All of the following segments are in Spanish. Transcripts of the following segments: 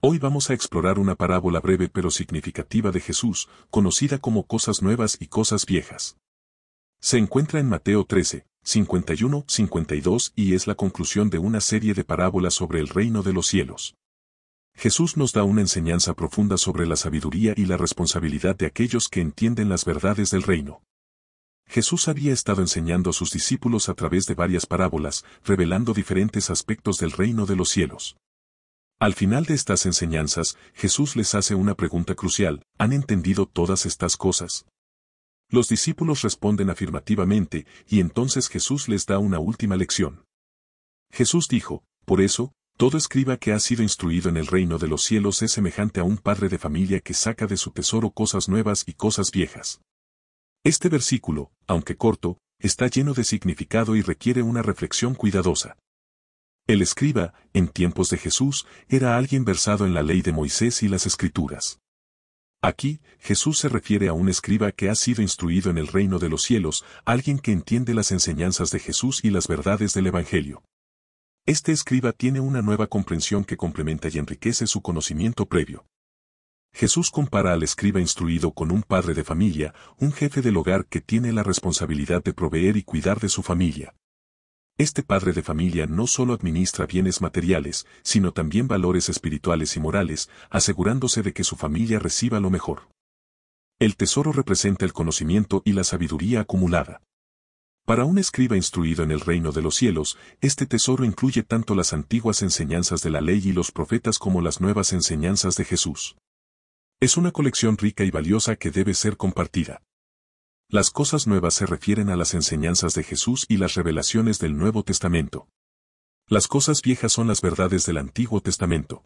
Hoy vamos a explorar una parábola breve pero significativa de Jesús, conocida como cosas nuevas y cosas viejas. Se encuentra en Mateo 13, 51, 52 y es la conclusión de una serie de parábolas sobre el reino de los cielos. Jesús nos da una enseñanza profunda sobre la sabiduría y la responsabilidad de aquellos que entienden las verdades del reino. Jesús había estado enseñando a sus discípulos a través de varias parábolas, revelando diferentes aspectos del reino de los cielos. Al final de estas enseñanzas, Jesús les hace una pregunta crucial, ¿han entendido todas estas cosas? Los discípulos responden afirmativamente, y entonces Jesús les da una última lección. Jesús dijo, por eso, todo escriba que ha sido instruido en el reino de los cielos es semejante a un padre de familia que saca de su tesoro cosas nuevas y cosas viejas. Este versículo, aunque corto, está lleno de significado y requiere una reflexión cuidadosa. El escriba, en tiempos de Jesús, era alguien versado en la ley de Moisés y las escrituras. Aquí, Jesús se refiere a un escriba que ha sido instruido en el reino de los cielos, alguien que entiende las enseñanzas de Jesús y las verdades del Evangelio. Este escriba tiene una nueva comprensión que complementa y enriquece su conocimiento previo. Jesús compara al escriba instruido con un padre de familia, un jefe del hogar que tiene la responsabilidad de proveer y cuidar de su familia. Este padre de familia no solo administra bienes materiales, sino también valores espirituales y morales, asegurándose de que su familia reciba lo mejor. El tesoro representa el conocimiento y la sabiduría acumulada. Para un escriba instruido en el reino de los cielos, este tesoro incluye tanto las antiguas enseñanzas de la ley y los profetas como las nuevas enseñanzas de Jesús. Es una colección rica y valiosa que debe ser compartida. Las cosas nuevas se refieren a las enseñanzas de Jesús y las revelaciones del Nuevo Testamento. Las cosas viejas son las verdades del Antiguo Testamento.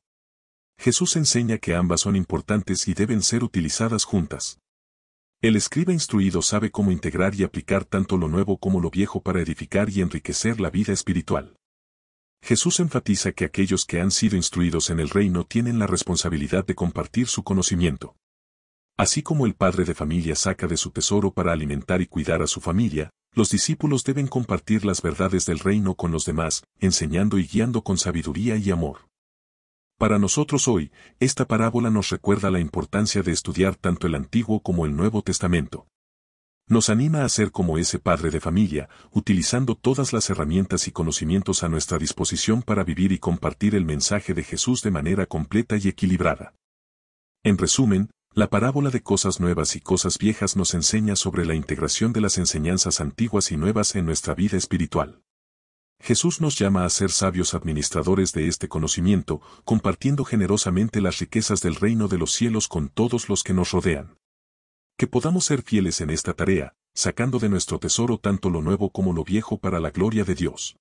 Jesús enseña que ambas son importantes y deben ser utilizadas juntas. El escriba instruido sabe cómo integrar y aplicar tanto lo nuevo como lo viejo para edificar y enriquecer la vida espiritual. Jesús enfatiza que aquellos que han sido instruidos en el reino tienen la responsabilidad de compartir su conocimiento. Así como el padre de familia saca de su tesoro para alimentar y cuidar a su familia, los discípulos deben compartir las verdades del reino con los demás, enseñando y guiando con sabiduría y amor. Para nosotros hoy, esta parábola nos recuerda la importancia de estudiar tanto el Antiguo como el Nuevo Testamento. Nos anima a ser como ese padre de familia, utilizando todas las herramientas y conocimientos a nuestra disposición para vivir y compartir el mensaje de Jesús de manera completa y equilibrada. En resumen, la parábola de cosas nuevas y cosas viejas nos enseña sobre la integración de las enseñanzas antiguas y nuevas en nuestra vida espiritual. Jesús nos llama a ser sabios administradores de este conocimiento, compartiendo generosamente las riquezas del reino de los cielos con todos los que nos rodean. Que podamos ser fieles en esta tarea, sacando de nuestro tesoro tanto lo nuevo como lo viejo para la gloria de Dios.